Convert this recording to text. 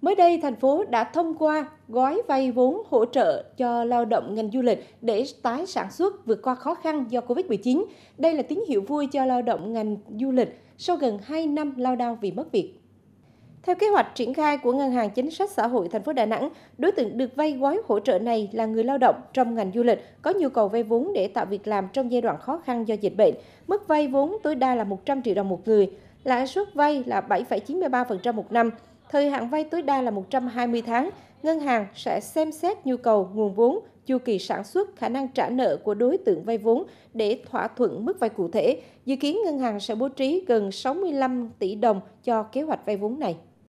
Mới đây, thành phố đã thông qua gói vay vốn hỗ trợ cho lao động ngành du lịch để tái sản xuất vượt qua khó khăn do Covid-19. Đây là tín hiệu vui cho lao động ngành du lịch sau gần 2 năm lao đao vì mất việc. Theo kế hoạch triển khai của Ngân hàng Chính sách Xã hội thành phố Đà Nẵng, đối tượng được vay gói hỗ trợ này là người lao động trong ngành du lịch có nhu cầu vay vốn để tạo việc làm trong giai đoạn khó khăn do dịch bệnh. Mức vay vốn tối đa là 100 triệu đồng một người, lãi suất vay là 7,93% một năm. Thời hạn vay tối đa là 120 tháng, ngân hàng sẽ xem xét nhu cầu, nguồn vốn, chu kỳ sản xuất, khả năng trả nợ của đối tượng vay vốn để thỏa thuận mức vay cụ thể. Dự kiến ngân hàng sẽ bố trí gần 65 tỷ đồng cho kế hoạch vay vốn này.